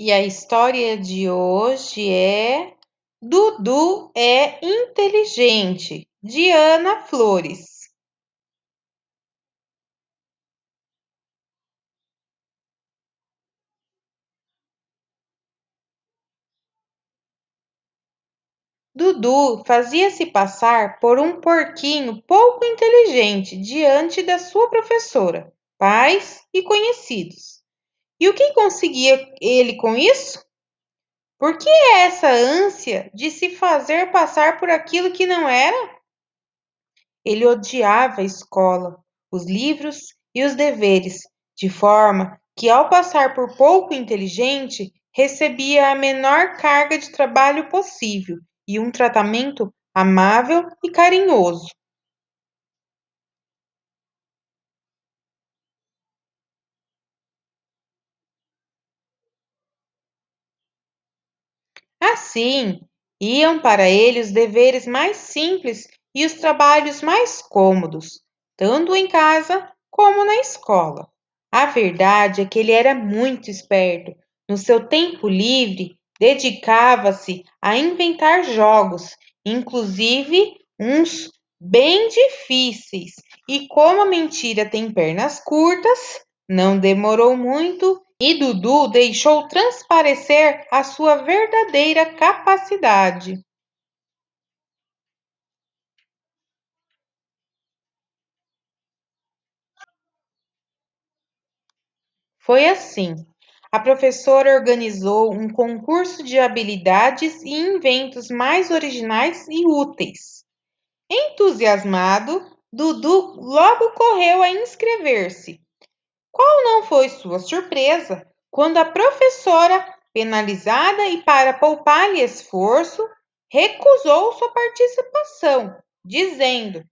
E a história de hoje é Dudu é inteligente, de Ana Flores. Dudu fazia-se passar por um porquinho pouco inteligente diante da sua professora, pais e conhecidos. E o que conseguia ele com isso? Por que é essa ânsia de se fazer passar por aquilo que não era? Ele odiava a escola, os livros e os deveres, de forma que, ao passar por pouco inteligente, recebia a menor carga de trabalho possível e um tratamento amável e carinhoso. Assim, iam para ele os deveres mais simples e os trabalhos mais cômodos, tanto em casa como na escola. A verdade é que ele era muito esperto. No seu tempo livre, dedicava-se a inventar jogos, inclusive uns bem difíceis. E como a mentira tem pernas curtas, não demorou muito e Dudu deixou transparecer a sua verdadeira capacidade. Foi assim. A professora organizou um concurso de habilidades e inventos mais originais e úteis. Entusiasmado, Dudu logo correu a inscrever-se. Qual não foi sua surpresa quando a professora, penalizada e para poupar-lhe esforço, recusou sua participação, dizendo: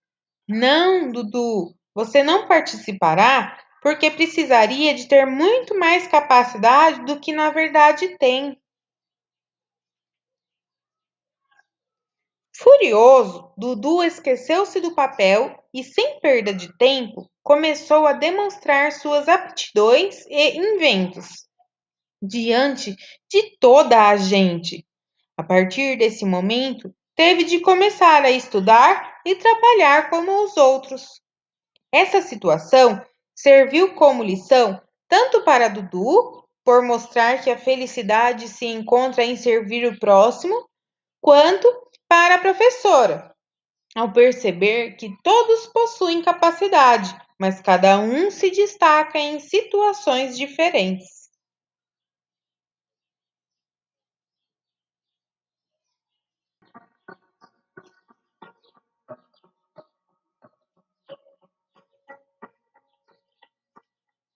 Não, Dudu, você não participará porque precisaria de ter muito mais capacidade do que na verdade tem. Furioso, Dudu esqueceu-se do papel e, sem perda de tempo, começou a demonstrar suas aptidões e inventos diante de toda a gente. A partir desse momento, teve de começar a estudar e trabalhar como os outros. Essa situação serviu como lição tanto para Dudu, por mostrar que a felicidade se encontra em servir o próximo, quanto para a professora, ao perceber que todos possuem capacidade, mas cada um se destaca em situações diferentes.